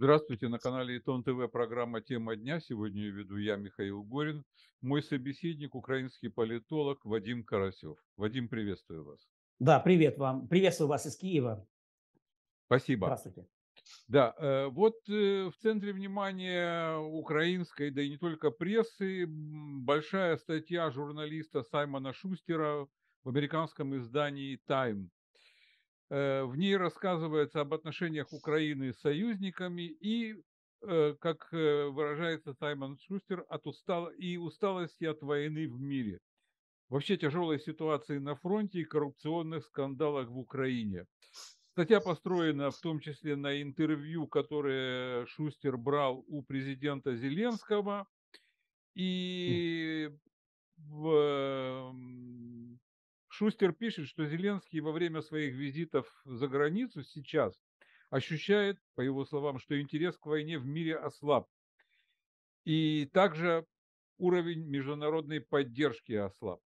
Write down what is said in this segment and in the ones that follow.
Здравствуйте, на канале Итон ТВ программа «Тема дня». Сегодня ее веду я, Михаил Горин. Мой собеседник – украинский политолог Вадим Карасев. Вадим, приветствую вас. Да, привет вам. Приветствую вас из Киева. Спасибо. Здравствуйте. Да, э, вот э, в центре внимания украинской, да и не только прессы, большая статья журналиста Саймона Шустера в американском издании Time Э, в ней рассказывается об отношениях Украины с союзниками и, э, как э, выражается Саймон Шустер, от устал... и усталости от войны в мире. Вообще тяжелой ситуации на фронте и коррупционных скандалах в Украине. Статья построена в том числе на интервью, которое Шустер брал у президента Зеленского. И в эм, Шустер пишет, что Зеленский во время своих визитов за границу сейчас ощущает, по его словам, что интерес к войне в мире ослаб. И также уровень международной поддержки ослаб.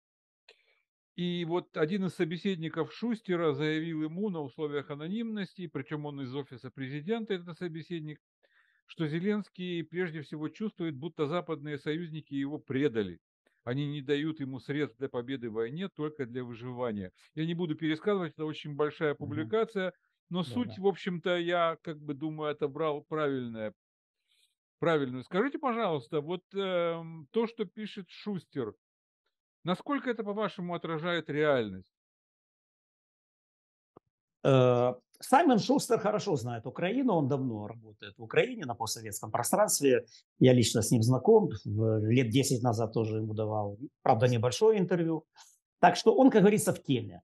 И вот один из собеседников Шустера заявил ему на условиях анонимности, причем он из офиса президента, это собеседник, что Зеленский прежде всего чувствует, будто западные союзники его предали. Они не дают ему средств для победы в войне, только для выживания. Я не буду пересказывать, это очень большая публикация, но да, суть, да. в общем-то, я как бы думаю, это брал правильное. Правильную. Скажите, пожалуйста, вот э, то, что пишет Шустер, насколько это, по-вашему, отражает реальность? Э, Саймон Шустер хорошо знает Украину, он давно работает в Украине, на постсоветском пространстве. Я лично с ним знаком, лет 10 назад тоже ему давал, правда, небольшое интервью. Так что он, как говорится, в теме.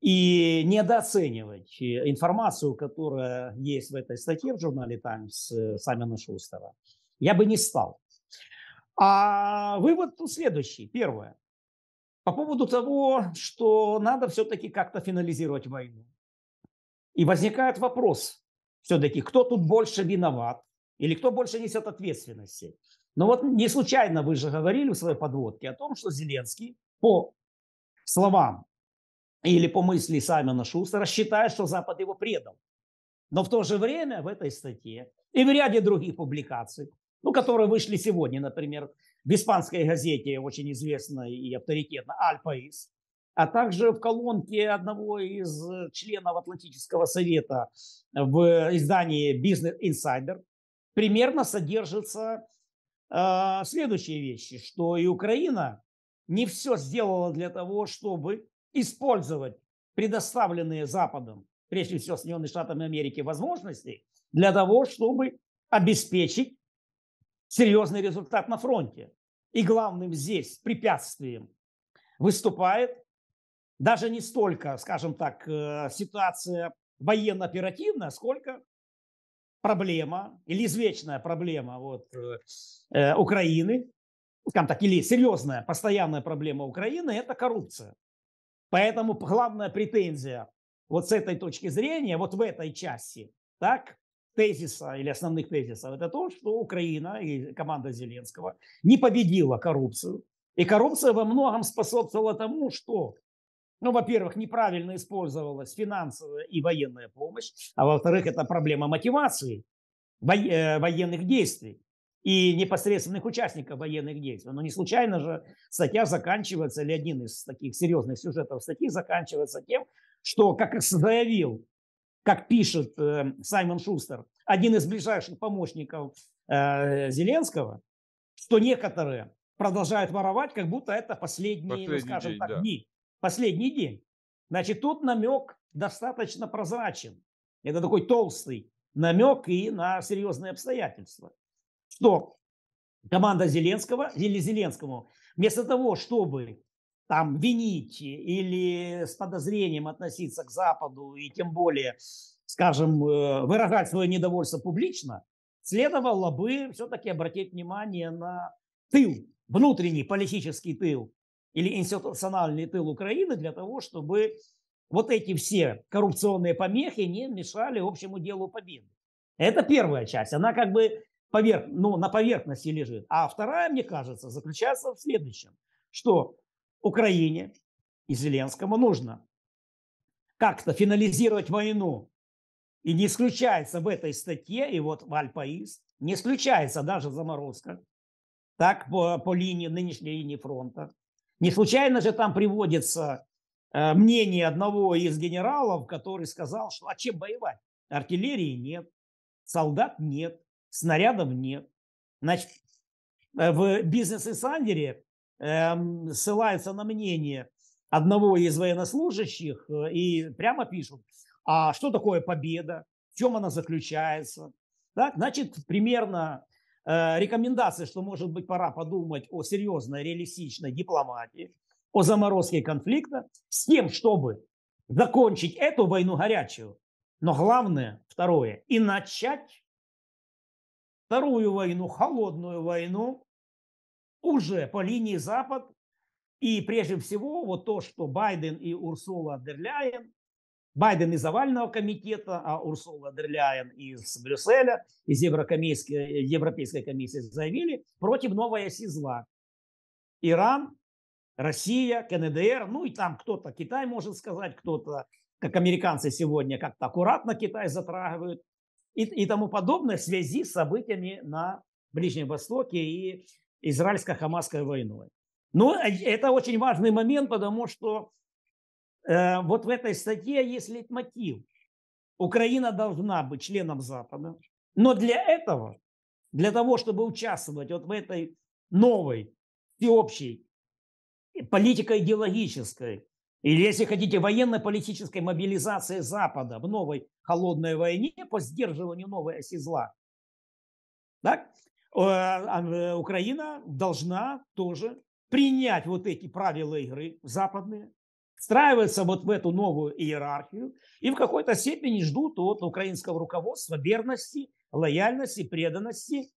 И недооценивать э, информацию, которая есть в этой статье в журнале «Таймс» э, Саймона Шустера, я бы не стал. А вывод следующий. Первое. По поводу того, что надо все-таки как-то финализировать войну. И возникает вопрос все-таки, кто тут больше виноват или кто больше несет ответственности. Но ну вот не случайно вы же говорили в своей подводке о том, что Зеленский по словам или по мысли Саймона Шустера считает, что Запад его предал. Но в то же время в этой статье и в ряде других публикаций, ну, которые вышли сегодня, например, в испанской газете, очень известной и авторитетной, «Аль Паис», а также в колонке одного из э, членов Атлантического совета в издании Business Insider примерно содержатся э, а, следующие вещи, что и Украина не все сделала для того, чтобы использовать предоставленные Западом, прежде всего Соединенными Штатами Америки, возможности для того, чтобы обеспечить серьезный результат на фронте. И главным здесь препятствием выступает даже не столько, скажем так, э, ситуация военно-оперативная, сколько проблема или извечная проблема вот, э, Украины, ну, скажем так, или серьезная постоянная проблема Украины – это коррупция. Поэтому главная претензия вот с этой точки зрения, вот в этой части, так, тезиса или основных тезисов, это то, что Украина и команда Зеленского не победила коррупцию. И коррупция во многом способствовала тому, что ну, во-первых, неправильно использовалась финансовая и военная помощь, а во-вторых, это проблема мотивации э, военных действий и непосредственных участников военных действий. Но не случайно же статья заканчивается, или один из таких серьезных сюжетов статьи заканчивается тем, что, как заявил, как пишет э, Саймон Шустер, один из ближайших помощников э, Зеленского, что некоторые продолжают воровать, как будто это последние, ну, Последний скажем день, так, да. дни последний день. Значит, тут намек достаточно прозрачен. Это такой толстый намек и на серьезные обстоятельства. Что команда Зеленского или Зеленскому, вместо того, чтобы там винить или с подозрением относиться к Западу и тем более, скажем, э, выражать свое недовольство публично, следовало бы все-таки обратить внимание на тыл, внутренний политический тыл или институциональный тыл Украины для того, чтобы вот эти все коррупционные помехи не мешали общему делу победы. Это первая часть. Она как бы поверх, ну, на поверхности лежит. А вторая, мне кажется, заключается в следующем, что Украине и Зеленскому нужно как-то финализировать войну. И не исключается в этой статье, и вот в Альпаис, не исключается даже заморозка, так по, по линии, нынешней линии фронта. Не случайно же там приводится э, мнение одного из генералов, который сказал, что а чем воевать? Артиллерии нет, солдат нет, снарядов нет. Значит, э, в бизнес-инсайдере э, эм, ссылаются на мнение одного из военнослужащих э, и прямо пишут, а что такое победа, в чем она заключается. Так, значит, примерно Э, рекомендации, что, может быть, пора подумать о серьезной реалистичной дипломатии, о заморозке конфликта, с тем, чтобы закончить эту войну горячую, но главное, второе, и начать вторую войну, холодную войну, уже по линии Запад. И прежде всего, вот то, что Байден и Урсула Дерляйен Байден из овального комитета, а Урсула Дерляйен из Брюсселя, из э, Европейской комиссии заявили против новой оси зла. Иран, Россия, КНДР, ну и там кто-то Китай может сказать, кто-то, как американцы сегодня как-то аккуратно Китай затрагивают и, и тому подобное в связи с событиями на Ближнем Востоке и израильско-хамасской войной. Ну, э, это очень важный момент, потому что Э, вот в этой статье есть лейтмотив. Украина должна быть членом Запада, но для этого, для того, чтобы участвовать вот в этой новой, всеобщей политико-идеологической, или, если хотите, военно-политической мобилизации Запада в новой холодной войне по сдерживанию новой оси зла, так, э, а, э, Украина должна тоже принять вот эти правила игры западные, встраиваются вот в эту новую иерархию и в какой-то степени ждут от украинского руководства верности, лояльности, преданности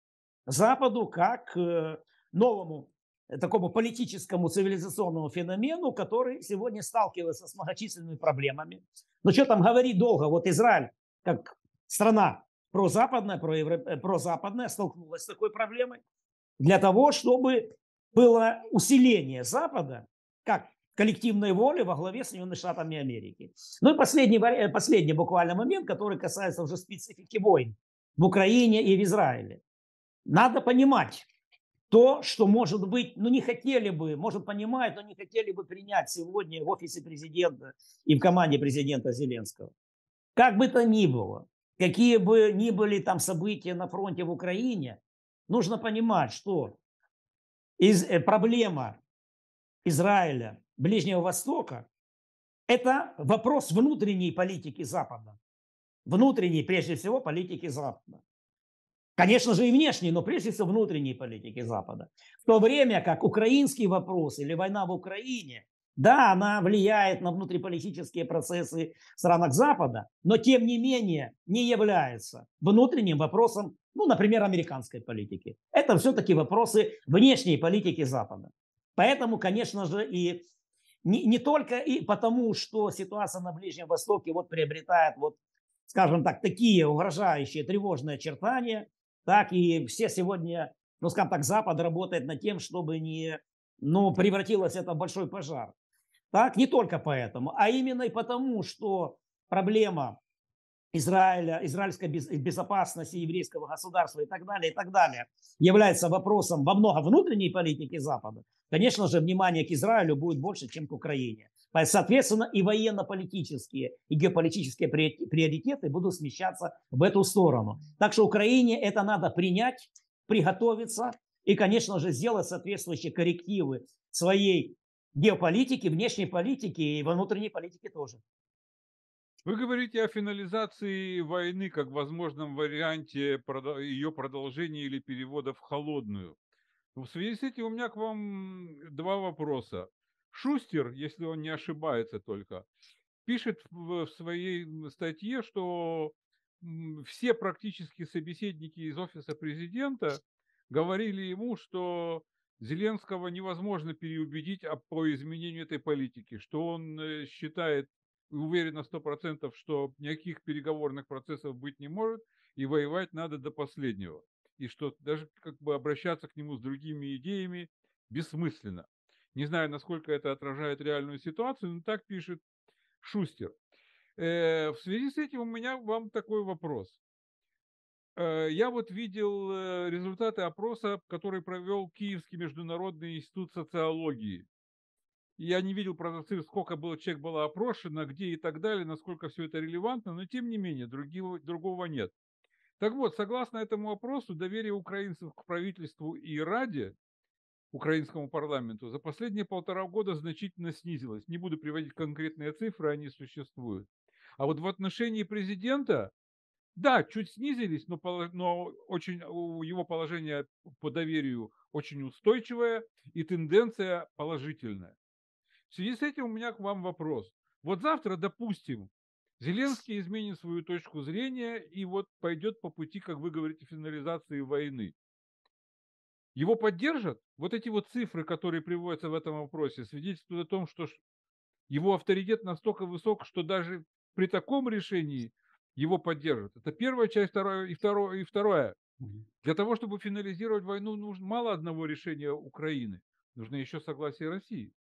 Западу как э, новому э, такому политическому цивилизационному феномену, который сегодня сталкивается с многочисленными проблемами. Но что там говорить долго? Вот Израиль, как страна прозападная, проевро... Э, прозападная, столкнулась с такой проблемой для того, чтобы было усиление Запада как коллективной воли во главе с Соединенными Штатами Америки. Ну и последний, э, последний буквально момент, который касается уже специфики войн в Украине и в Израиле. Надо понимать то, что, может быть, ну не хотели бы, может понимают, но не хотели бы принять сегодня в офисе президента и в команде президента Зеленского. Как бы то ни было, какие бы ни были там события на фронте в Украине, нужно понимать, что из, э, проблема Израиля Ближнего Востока, это вопрос внутренней политики Запада. Внутренней, прежде всего, политики Запада. Конечно же, и внешней, но прежде всего внутренней политики Запада. В то время как украинский вопрос или война в Украине, да, она влияет на внутриполитические процессы в странах Запада, но тем не менее не является внутренним вопросом, ну, например, американской политики. Это все-таки вопросы внешней политики Запада. Поэтому, конечно же, и не, не только и потому, что ситуация на Ближнем Востоке вот приобретает, вот, скажем так, такие угрожающие, тревожные очертания, так и все сегодня, ну, скажем так, Запад работает над тем, чтобы не, ну, превратилось это в большой пожар. Так, не только поэтому, а именно и потому, что проблема Израиля, израильской безопасности еврейского государства и так далее, и так далее, является вопросом во много внутренней политики Запада, конечно же, внимание к Израилю будет больше, чем к Украине. Соответственно, и военно-политические, и геополитические приоритеты будут смещаться в эту сторону. Так что Украине это надо принять, приготовиться и, конечно же, сделать соответствующие коррективы своей геополитики, внешней политики и внутренней политики тоже. Вы говорите о финализации войны как возможном варианте ее продолжения или перевода в холодную. В связи с этим у меня к вам два вопроса. Шустер, если он не ошибается только, пишет в своей статье, что все практически собеседники из офиса президента говорили ему, что Зеленского невозможно переубедить а по изменению этой политики, что он э, считает уверен на 100%, что никаких переговорных процессов быть не может, и воевать надо до последнего. И что даже как бы обращаться к нему с другими идеями бессмысленно. Не знаю, насколько это отражает реальную ситуацию, но так пишет Шустер. Э, в связи с этим у меня вам такой вопрос. Э, я вот видел э, результаты опроса, который провел Киевский международный институт социологии я не видел, правда, цифр, сколько было, человек было опрошено, где и так далее, насколько все это релевантно, но тем не менее, другого, другого нет. Так вот, согласно этому опросу, доверие украинцев к правительству и Раде, украинскому парламенту, за последние полтора года значительно снизилось. Не буду приводить конкретные цифры, они существуют. А вот в отношении президента, да, чуть снизились, но, но очень, его положение по доверию очень устойчивое и тенденция положительная. В связи с этим у меня к вам вопрос. Вот завтра, допустим, Зеленский изменит свою точку зрения и вот пойдет по пути, как вы говорите, финализации войны. Его поддержат? Вот эти вот цифры, которые приводятся в этом вопросе, свидетельствуют о том, что его авторитет настолько высок, что даже при таком решении его поддержат. Это первая часть, вторая и второе. И второе. Для того, чтобы финализировать войну, нужно мало одного решения Украины. Нужно еще согласие России.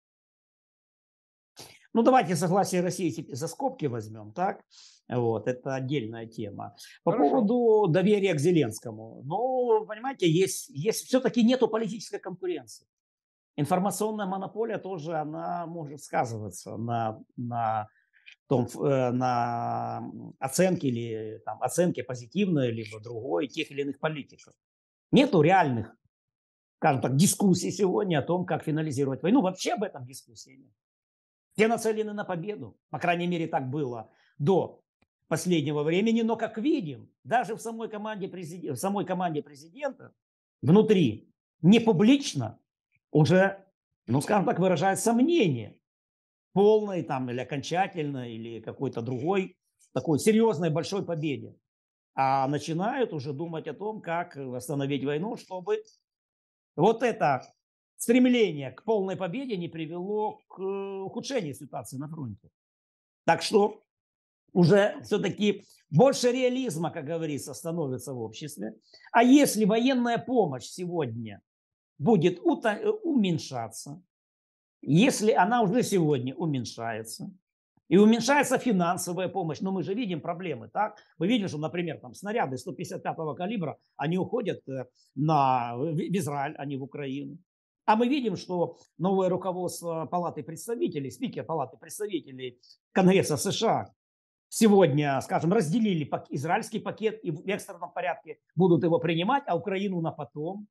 Ну, давайте согласие России за скобки возьмем, так? Вот, это отдельная тема. По Хорошо. поводу доверия к Зеленскому. Ну, понимаете, есть, есть все-таки нету политической конкуренции. Информационная монополия тоже, она может сказываться на, на том, э, на оценке или там, оценке позитивной, либо другой, тех или иных политиков. Нету реальных, скажем так, дискуссий сегодня о том, как финализировать войну. Вообще об этом дискуссии нет. Все нацелены на победу. По крайней мере, так было до последнего времени. Но, как видим, даже в самой команде, президента, в самой команде президента внутри не публично уже, ну, скажем так, выражает сомнение полной там или окончательной, или какой-то другой такой серьезной большой победе. А начинают уже думать о том, как восстановить войну, чтобы вот это стремление к полной победе не привело к э, ухудшению ситуации на фронте. Так что уже все-таки больше реализма, как говорится, становится в обществе. А если военная помощь сегодня будет э, уменьшаться, если она уже сегодня уменьшается, и уменьшается финансовая помощь. Но мы же видим проблемы, так? Мы видим, что, например, там снаряды 155-го калибра, они уходят э, на, в Израиль, а не в Украину. А мы видим, что новое руководство Палаты представителей, спикер Палаты представителей Конгресса США сегодня, скажем, разделили израильский пакет и в экстренном порядке будут его принимать, а Украину на потом.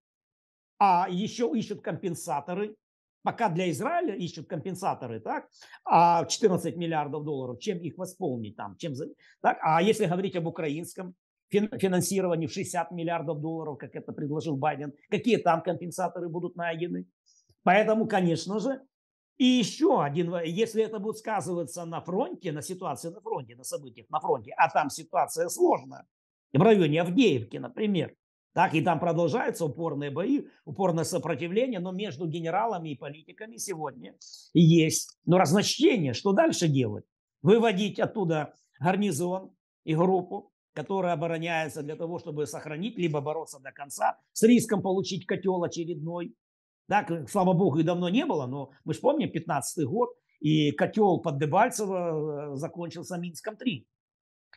А еще ищут компенсаторы. Пока для Израиля ищут компенсаторы, так, а 14 миллиардов долларов, чем их восполнить там, чем, так, а если говорить об украинском финансирование в 60 миллиардов долларов, как это предложил Байден. Какие там компенсаторы будут найдены? Поэтому, конечно же, и еще один, если это будет сказываться на фронте, на ситуации на фронте, на событиях на фронте, а там ситуация сложная, в районе Авдеевки, например, так и там продолжаются упорные бои, упорное сопротивление, но между генералами и политиками сегодня есть ну, разночтение, что дальше делать. Выводить оттуда гарнизон и группу, которая обороняется для того, чтобы сохранить, либо бороться до конца с риском получить котел очередной. Да, слава богу, и давно не было, но мы же помним 15 год, и котел под Дебальцево э, закончился Минском-3.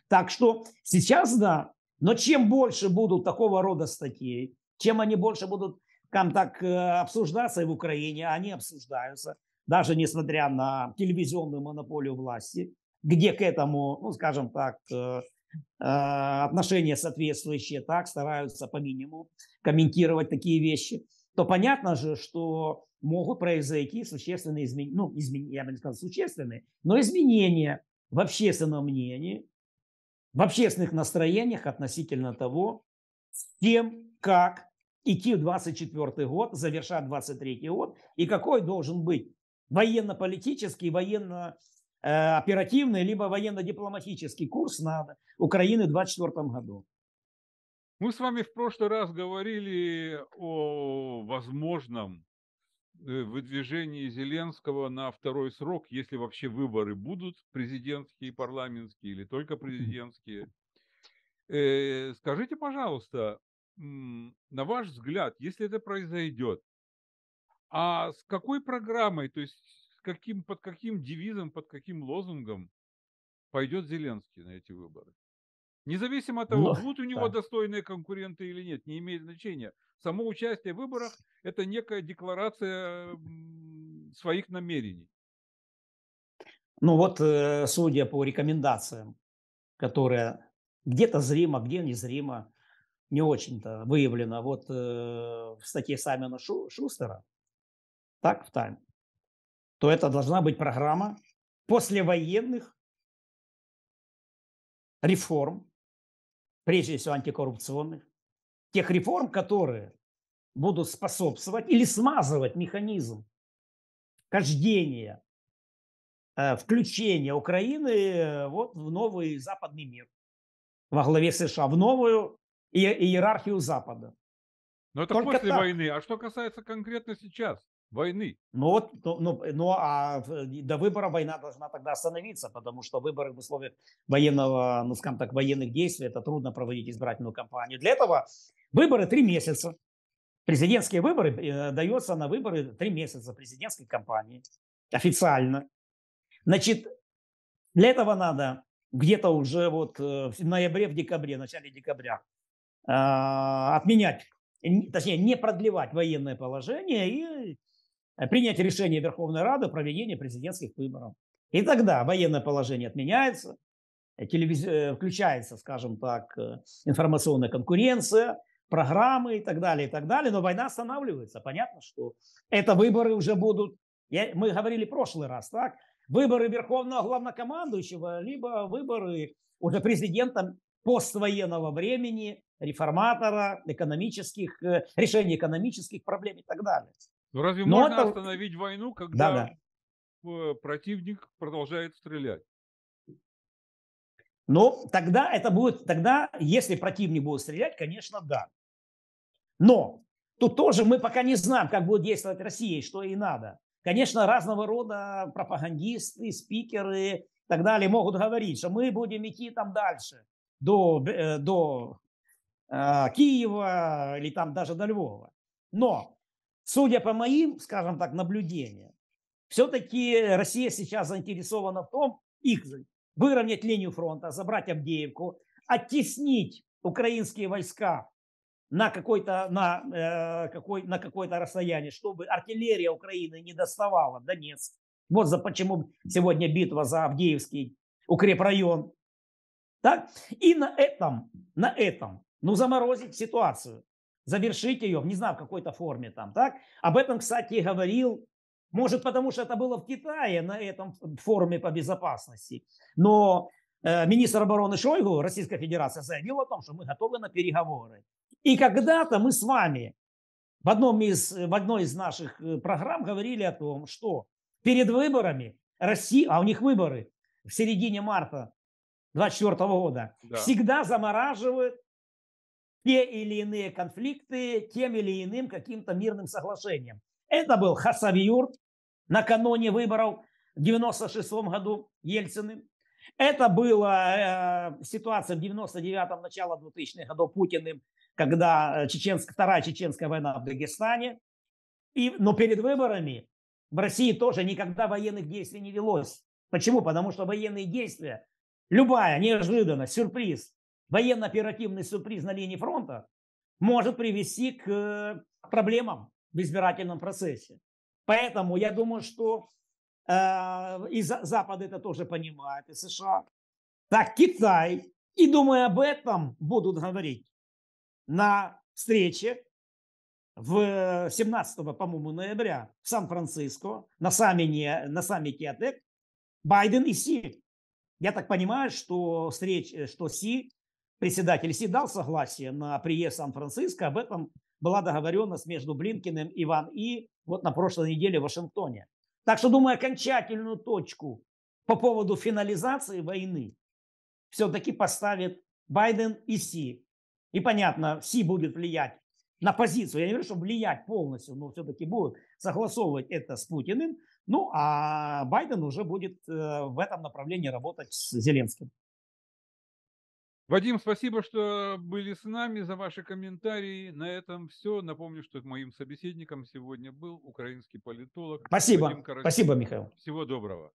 Так что сейчас, да, но чем больше будут такого рода статей, чем они больше будут там так э, обсуждаться в Украине, они обсуждаются, даже несмотря на телевизионную монополию власти, где к этому, ну, скажем так, э, а, отношения соответствующие, так, стараются по минимуму комментировать такие вещи, то понятно же, что могут произойти существенные изменения, ну, измен... я бы не сказал существенные, но изменения в общественном мнении, в общественных настроениях относительно того, с тем, как идти в 24 год, завершать 23 год, и какой должен быть военно-политический, военно Э, оперативный, либо военно-дипломатический курс на Украины в 2024 году. Мы с вами в прошлый раз говорили о возможном э, выдвижении Зеленского на второй срок, если вообще выборы будут президентские, парламентские или только президентские. Э, скажите, пожалуйста, на ваш взгляд, если это произойдет, а с какой программой, то есть каким, под каким девизом, под каким лозунгом пойдет Зеленский на эти выборы. Независимо от того, Но, ну, будут у него да. достойные конкуренты или нет, не имеет значения. Само участие в выборах – это некая декларация своих намерений. Ну вот, э, судя по рекомендациям, которые где-то зримо, где незримо, не очень-то выявлено. Вот э, в статье Саймона Шу, Шустера, так, в Тайм, то это должна быть программа послевоенных реформ, прежде всего антикоррупционных, тех реформ, которые будут способствовать или смазывать механизм кождения, э, включения Украины э, вот в новый западный мир во главе США, в новую иерархию Запада. Но это Только после так. войны. А что касается конкретно сейчас? войны. Ну вот, ну, ну, э, ну а э, до выбора война должна тогда остановиться, потому что выборы в условиях военного, ну скажем так, военных действий, это трудно проводить избирательную кампанию. Для этого выборы три месяца. Президентские выборы э, дается на выборы три месяца президентской кампании официально. Значит, для этого надо где-то уже вот э, в ноябре, в декабре, в начале декабря э, отменять, точнее не продлевать военное положение и Э, принять решение Верховной Рады о проведении президентских выборов. И тогда военное положение отменяется, э, телевиз... Э, включается, скажем так, информационная конкуренция, программы и так далее, и так далее. Но война останавливается. Понятно, что это выборы уже будут. Я... Мы говорили в прошлый раз, так? Выборы Верховного Главнокомандующего, либо выборы уже президента поствоенного времени, реформатора, экономических, решения экономических проблем и так далее. Но ну, разве Но можно это... остановить войну, когда да, да. Э, противник продолжает стрелять? Ну, тогда это будет, тогда, если противник будет стрелять, конечно, да. Но тут тоже мы пока не знаем, как будет действовать Россия и что ей надо. Конечно, разного рода пропагандисты, спикеры и так далее могут говорить, что мы будем идти там дальше, до, э, до э, Киева или там даже до Львова. Но Судя по моим, скажем так, наблюдениям, все-таки Россия сейчас заинтересована в том, их выровнять линию фронта, забрать Авдеевку, оттеснить украинские войска на какой-то на, э, какой, на какое-то расстояние, чтобы артиллерия Украины не доставала Донецк. Вот за почему сегодня битва за Авдеевский укрепрайон. Так? И на этом, на этом, ну, заморозить ситуацию завершить ее, не знаю, в какой-то форме там, так? Об этом, кстати, говорил, может, потому что это было в Китае на этом форуме по безопасности, но э, министр обороны Шойгу российская Федерация заявил о том, что мы готовы на переговоры. И когда-то мы с вами в, одном из, в одной из наших э, программ говорили о том, что перед выборами России, а у них выборы в середине марта 24 года, да. всегда замораживают те или иные конфликты тем или иным каким-то мирным соглашением. Это был Хасавиюрт накануне выборов в 96 году Ельцины. Это была э, ситуация в 99-м, начало 2000-х годов Путиным, когда э, чеченск, Вторая Чеченская война в Дагестане. И, но перед выборами в России тоже никогда военных действий не велось. Почему? Потому что военные действия, любая неожиданность, сюрприз, военно-оперативный сюрприз на линии фронта может привести к э, проблемам в избирательном процессе. Поэтому я думаю, что э, и Запад это тоже понимает, и США. Так Китай, и думаю об этом, будут говорить на встрече в 17, э, по-моему, ноября в Сан-Франциско на саммите, на саммите АТЭК Байден и Си. Я так понимаю, что, встреч, э, что Си председатель Си дал согласие на приезд Сан-Франциско. Об этом была договоренность между Блинкиным и Ван И вот на прошлой неделе в Вашингтоне. Так что, думаю, окончательную точку по поводу финализации войны все-таки поставит Байден и Си. И понятно, Си будет влиять на позицию. Я не говорю, что влиять полностью, но все-таки будет согласовывать это с Путиным. Ну, а Байден уже будет э, в этом направлении работать с Зеленским. Вадим, спасибо, что были с нами, за ваши комментарии. На этом все. Напомню, что моим собеседником сегодня был украинский политолог. Спасибо. Спасибо, Михаил. Всего доброго.